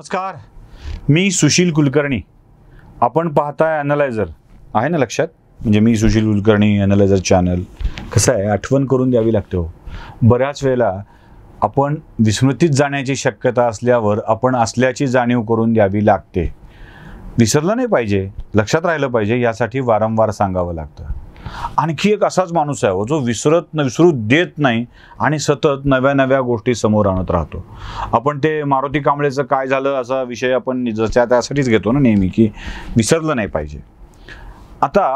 नमस्कार मी सुशील कुलकर्णी आपण पाहताय अनालायझर आहे ना लक्षात म्हणजे मी सुशील कुलकर्णी अनलायझर चॅनल कसं आहे आठवण करून द्यावी लागते हो बऱ्याच वेळेला आपण विस्मृतीत जाण्याची शक्यता असल्यावर आपण असल्याची जाणीव करून द्यावी लागते विसरलं नाही पाहिजे लक्षात राहिलं पाहिजे यासाठी वारंवार सांगावं लागतं आणखी एक असाच माणूस आहे हो, जो विसरत न विसरू देत नाही आणि सतत नव्या नव्या गोष्टी समोर आणत राहतो आपण ते मारुती कांबळेचं काय झालं असा विषय आपण जसा त्यासाठीच घेतो ना नेहमी की विसरलं नाही पाहिजे आता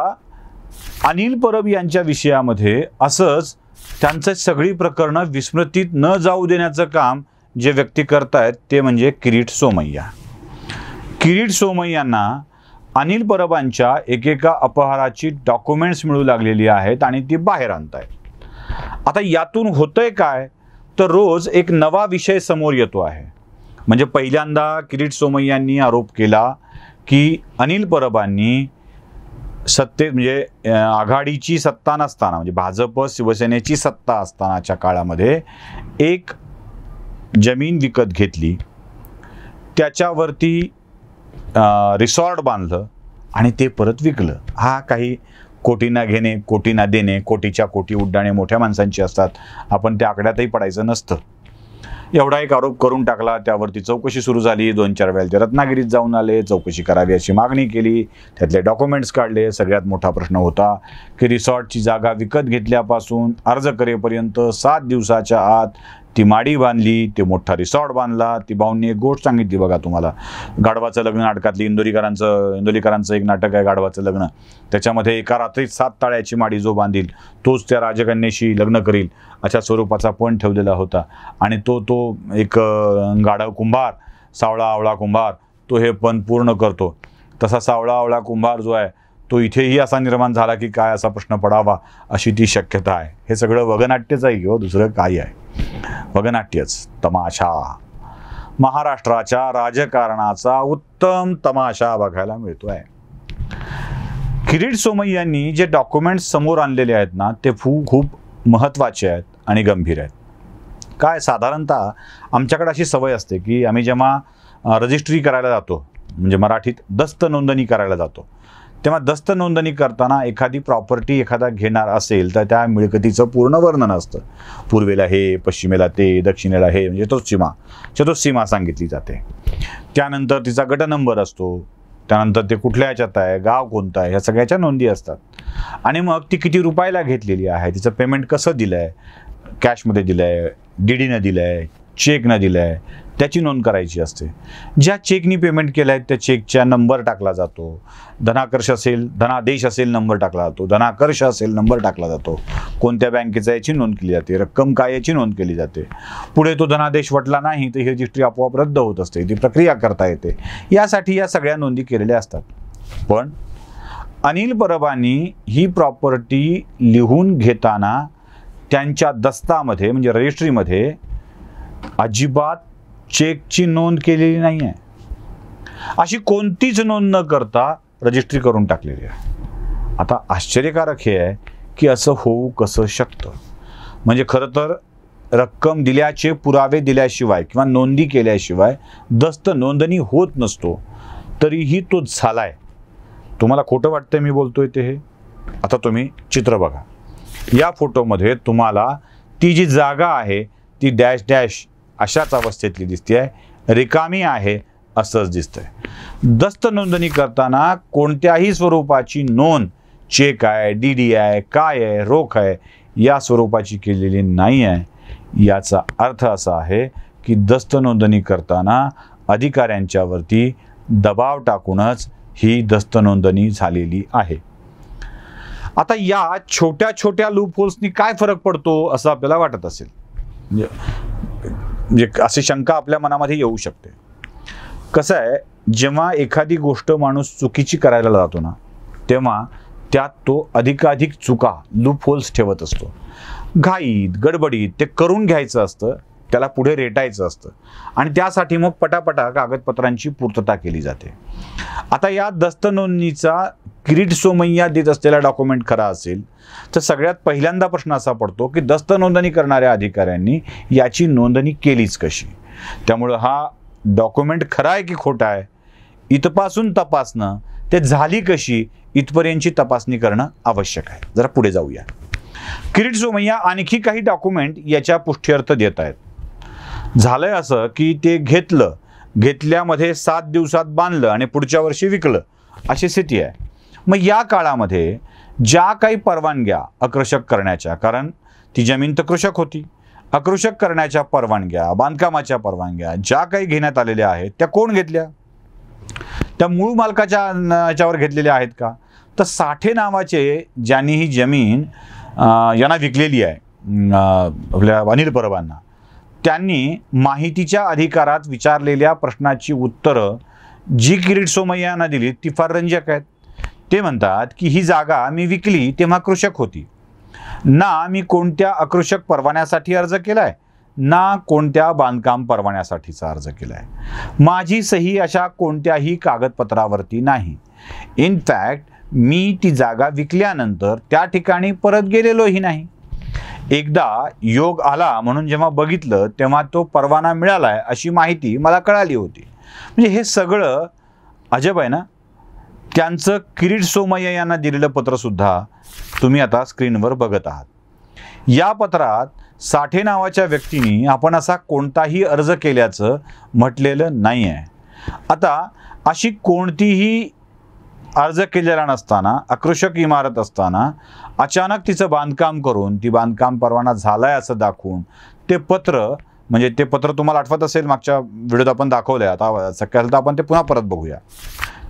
अनिल परब यांच्या विषयामध्ये असंच त्यांचं सगळी प्रकरणं विस्मृतीत न जाऊ देण्याचं काम जे व्यक्ती करतायत ते म्हणजे किरीट सोमय्या किरीट सोमय्यांना अनिल परबांच्या एकेका अपहाराची डॉक्युमेंट्स मिळू लागलेली आहेत आणि ती बाहेर आणत आहेत आता यातून होतंय काय तर रोज एक नवा विषय समोर येतो आहे म्हणजे पहिल्यांदा किरीट सोमय्यांनी आरोप केला की अनिल परबांनी सत्ते म्हणजे आघाडीची सत्ता नसताना म्हणजे भाजप शिवसेनेची सत्ता असतानाच्या काळामध्ये एक जमीन विकत घेतली त्याच्यावरती रिसॉर्ट बांधलं आणि ते परत विकलं हा काही कोटींना घेणे कोटींना देणे कोटीच्या कोटी उड्डाणे मोठ्या माणसांची असतात आपण त्या आकड्यातही पडायचं नसतं एवढा एक आरोप करून टाकला त्यावरती चौकशी सुरू झाली दोन चार वेळेला ते रत्नागिरीत जाऊन आले चौकशी करावी अशी मागणी केली त्यातले डॉक्युमेंट्स काढले सगळ्यात मोठा प्रश्न होता की रिसॉर्टची जागा विकत घेतल्यापासून अर्ज करेपर्यंत सात दिवसाच्या आत ती माडी बांधली ते मोठा रिसॉर्ट बांधला ती भाऊंनी एक गोष्ट सांगितली बघा तुम्हाला गाढवाचं लग्न नाटकातली इंदोरीकरांचं इंदोरीकरांचं एक नाटक आहे गाढवाचं लग्न त्याच्यामध्ये एका रात्रीत सात ताळ्याची माडी जो बांधील तोच त्या राजकन्याशी लग्न करील अशा स्वरूपाचा पण ठेवलेला होता आणि तो तो एक गाढव कुंभार सावळा आवळा कुंभार तो हे पण पूर्ण करतो तसा सावळा आवळा कुंभार जो आहे तो इथेही असा निर्माण झाला की काय असा प्रश्न पडावा अशी ती शक्यता आहे हे सगळं वगनाट्यच आहे किंवा हो, दुसरं काय आहे वगनाट्यच तमाशा महाराष्ट्राच्या राजकारणाचा उत्तम तमाशा बघायला मिळतो आहे किरीट सोमय्यांनी यांनी जे डॉक्युमेंट्स समोर आणलेले आहेत ना ते खूप खूप महत्त्वाचे आहेत आणि गंभीर आहेत काय साधारणतः आमच्याकडे अशी सवय असते की आम्ही जेव्हा रजिस्ट्री करायला जातो म्हणजे मराठीत दस्त नोंदणी करायला जातो तेव्हा दस्त नोंदणी करताना एखादी प्रॉपर्टी एखादा घेणार असेल तर त्या मिळकतीचं पूर्ण वर्णन असतं पूर्वेला हे पश्चिमेला ते दक्षिणेला हे म्हणजे तो सीमा तो सांगितली जाते त्यानंतर तिचा गट नंबर असतो त्यानंतर ते कुठल्या ह्याच्यात आहे गाव कोणतं आहे ह्या सगळ्याच्या नोंदी असतात आणि मग ती किती रुपयाला घेतलेली आहे तिचं पेमेंट कसं दिलं आहे कॅशमध्ये दिलं आहे डी डीनं दिलं आहे चेकनं दिलं आहे त्याची नोंद करायची असते ज्या चेकनी पेमेंट केलं आहे त्या चेकचा नंबर टाकला जातो धनाकर्ष असेल धनादेश असेल नंबर टाकला जातो धनाकर्ष असेल नंबर टाकला जातो कोणत्या बँकेचा याची नोंद केली जाते रक्कम काय याची नोंद केली जाते पुढे तो धनादेश वटला नाही तर ही रजिस्ट्री आपोआप रद्द होत असते ती प्रक्रिया करता येते यासाठी या सगळ्या नोंदी केलेल्या असतात पण अनिल परबानी ही प्रॉपर्टी लिहून घेताना त्यांच्या दस्तामध्ये म्हणजे रजिस्ट्रीमध्ये अजिबात चेकची नोंद केलेली नाही आहे अशी कोणतीच नोंद न करता रजिस्ट्री करून टाकलेली आहे आता आश्चर्यकारक हे आहे की असं होऊ कसं शकतं म्हणजे खरं तर रक्कम दिल्याचे पुरावे दिल्याशिवाय किंवा नोंदी केल्याशिवाय दस्त नोंदणी होत नसतो तरीही तो झाला आहे तुम्हाला खोटं वाटतं मी बोलतोय ते हे आता तुम्ही चित्र बघा या फोटोमध्ये तुम्हाला ती जी जागा आहे ती डॅश डॅश अशाच अवस्थेतली दिसते आहे रिकामी आहे असंच दिसतंय दस्त नोंदणी करताना कोणत्याही स्वरूपाची नोंद चेक आहे डी डी आहे काय आहे रोख आहे या स्वरूपाची केलेली नाही आहे याचा अर्थ असा आहे की दस्त नोंदणी करताना अधिकाऱ्यांच्यावरती दबाव टाकूनच ही दस्त नोंदणी झालेली आहे आता या छोट्या छोट्या लूप होल्सनी काय फरक पडतो असं आपल्याला वाटत असेल म्हणजे म्हणजे अशी शंका आपल्या मनामध्ये येऊ शकते कसं आहे जेव्हा एखादी गोष्ट माणूस चुकीची करायला जातो ना तेव्हा त्यात तो अधिकाधिक चुका लूप होल्स ठेवत असतो घाईत गडबडीत ते करून घ्यायचं असतं त्याला पुढे रेटायचं असतं आणि त्यासाठी मग पटापटा कागदपत्रांची पूर्तता केली जाते आता या दस्तनोंदणीचा किरीट सोमय्या देत असलेला डॉक्युमेंट खरा असेल तर सगळ्यात पहिल्यांदा प्रश्न असा पडतो की दस्त नोंदणी करणाऱ्या अधिकाऱ्यांनी याची नोंदणी केलीच कशी त्यामुळं हा डॉक्युमेंट खरा आहे की खोटा आहे इथपासून तपासणं ते झाली कशी इथपर्यंतची तपासणी करणं आवश्यक आहे जरा पुढे जाऊया किरीट सोमय्या आणखी काही डॉक्युमेंट याच्या पुष्ट्यर्थ देत आहेत झालंय असं की ते घेतलं घेतल्यामध्ये सात दिवसात बांधलं आणि पुढच्या वर्षी विकलं अशी स्थिती आहे मग या काळामध्ये ज्या काही परवानग्या आकर्षक करण्याच्या कारण ती जमीन तर कृषक होती आकृषक करण्याच्या परवानग्या बांधकामाच्या परवानग्या ज्या काही घेण्यात आलेल्या आहेत त्या कोण घेतल्या त्या मूळ मालकाच्या याच्यावर घेतलेल्या आहेत का तर साठे नावाचे ज्यांनी ही जमीन यांना विकलेली आहे आपल्या अनिल परबांना त्यांनी माहितीच्या अधिकारात विचारलेल्या प्रश्नाची उत्तरं जी किरीट सोमय्या दिली ती फार रंजक आहेत ते म्हणतात की ही जागा मी विकली तेव्हा कृषक होती ना मी कोणत्या अकृषक परवान्यासाठी अर्ज केलाय ना कोणत्या बांधकाम परवान्यासाठीचा अर्ज केलाय माझी सही अशा कोणत्याही कागदपत्रावरती नाही इनफॅक्ट मी ती जागा विकल्यानंतर त्या ठिकाणी परत गेलेलोही नाही एकदा योग आला म्हणून जेव्हा बघितलं तेव्हा तो परवाना मिळालाय अशी माहिती मला कळाली होती म्हणजे हे सगळं अजब आहे ना त्यांचं किरीट सोमय्या यांना दिलेलं पत्रसुद्धा तुम्ही आता स्क्रीनवर बघत आहात या पत्रात साठे नावाच्या व्यक्तीने आपण असा कोणताही अर्ज केल्याचं म्हटलेलं नाही आहे आता अशी कोणतीही अर्ज केलेला नसताना आकर्षक इमारत असताना अचानक तिचं बांधकाम करून ती बांधकाम परवाना झाला आहे असं दाखवून ते पत्र म्हणजे ते पत्र तुम्हाला आठवत असेल मागच्या व्हिडिओत आपण दाखवलं आहे आता सकाळ तर आपण ते पुन्हा परत बघूया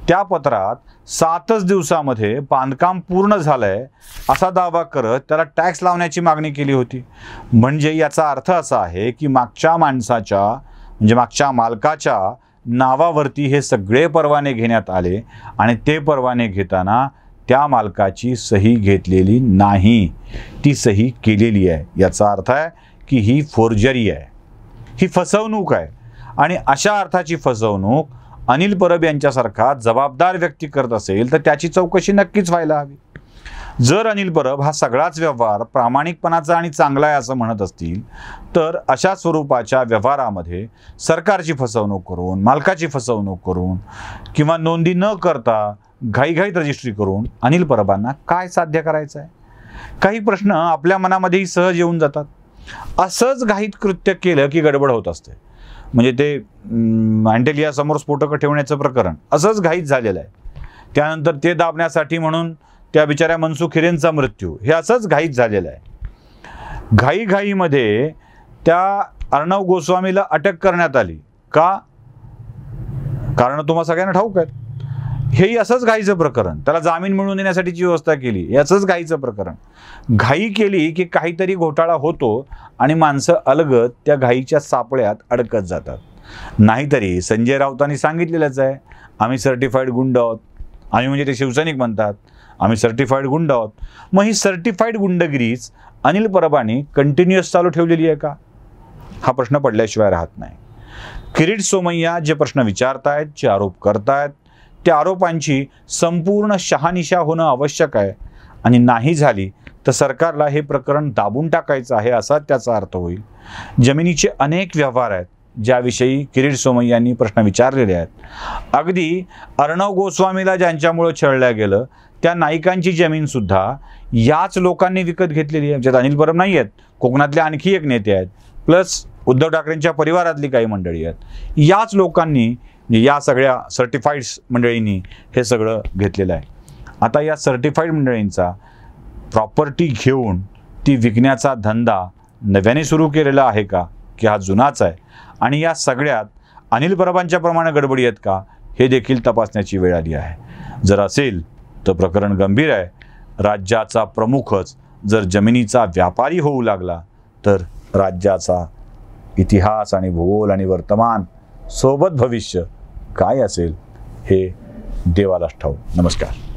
त्या पत्रात सातच दिवसामध्ये बांधकाम पूर्ण झालं आहे असा दावा करत त्याला टॅक्स लावण्याची मागणी केली होती म्हणजे याचा अर्थ असा आहे की मागच्या माणसाच्या म्हणजे मागच्या मालकाच्या नावावरती हे सगळे परवाने घेण्यात आले आणि ते परवाने घेताना त्या मालकाची सही घेतलेली नाही ती सही केलेली आहे याचा अर्थ आहे की ही फोर्जरी आहे ही फसवणूक आहे आणि अशा अर्थाची फसवणूक अनिल परब यांच्यासारखा जबाबदार व्यक्ती करत असेल तर त्याची चौकशी नक्कीच व्हायला हवी जर अनिल परब हा सगळाच व्यवहार प्रामाणिकपणाचा आणि चांगला आहे असं म्हणत असतील तर अशा स्वरूपाच्या व्यवहारामध्ये सरकारची फसवणूक करून मालकाची फसवणूक करून किंवा नोंदी न करता घाईघाईत रजिस्ट्री करून अनिल परबांना काय साध्य करायचं आहे काही प्रश्न आपल्या मनामध्येही सहज येऊन जातात असंच घाईत कृत्य केलं की गडबड होत असते म्हणजे ते समोर स्फोटकं ठेवण्याचं प्रकरण असंच घाईत झालेलं आहे त्यानंतर ते दाबण्यासाठी म्हणून त्या बिचाऱ्या मनसुख खिरेंचा मृत्यू हे असंच घाईत झालेलं आहे घाईघाईमध्ये त्या अर्णव गोस्वामीला अटक करण्यात आली का कारण तुम्हाला सगळ्यांना ठाऊक आहे हेही असंच घाईचं प्रकरण त्याला जामीन मिळवून देण्यासाठीची व्यवस्था केली याचंच घाईचं प्रकरण घाई केली की काहीतरी घोटाळा होतो आणि माणसं अलगत त्या घाईच्या सापळ्यात अडकत जातात नाहीतरी संजय राऊतांनी सांगितलेलंच आहे आम्ही सर्टिफाईड गुंड आहोत आम्ही म्हणजे ते शिवसैनिक म्हणतात आम्ही सर्टिफाईड गुंड आहोत मग ही सर्टिफाईड गुंडगिरीच अनिल परबाने कंटिन्युअस चालू ठेवलेली आहे का हा प्रश्न पडल्याशिवाय राहत नाही किरीट सोमय्या जे प्रश्न विचारतायत जे आरोप करतायत त्या आरोपांची संपूर्ण शहानिशा होणं आवश्यक आहे आणि नाही झाली तर सरकारला हे प्रकरण दाबून टाकायचं आहे असा त्याचा अर्थ होईल जमिनीचे अनेक व्यवहार आहेत ज्याविषयी किरीट सोमय यांनी प्रश्न विचारलेले आहेत अगदी अर्णव गोस्वामीला ज्यांच्यामुळं छळलं गेलं त्या नायिकांची जमीनसुद्धा याच लोकांनी विकत घेतलेली आहे ज्यात अनिल परब नाही आहेत कोकणातले आणखी एक नेते आहेत प्लस उद्धव ठाकरेंच्या परिवारातली काही मंडळी आहेत याच लोकांनी म्हणजे या सगळ्या सर्टिफाईड मंडळींनी हे सगळं घेतलेलं आहे आता या सर्टिफाईड मंडळींचा प्रॉपर्टी घेऊन ती विकण्याचा धंदा नव्याने सुरू केलेला आहे का की हा जुनाच आहे आणि या सगळ्यात अनिल परबांच्या प्रमाणे गडबडी आहेत का हे देखील तपासण्याची वेळ आली आहे जर असेल तर प्रकरण गंभीर आहे राज्याचा प्रमुखच जर जमिनीचा व्यापारी होऊ लागला तर राज्याचा इतिहास आणि भूगोल आणि वर्तमान सोबत भविष्य काय असेल हे देवालाच ठाऊ नमस्कार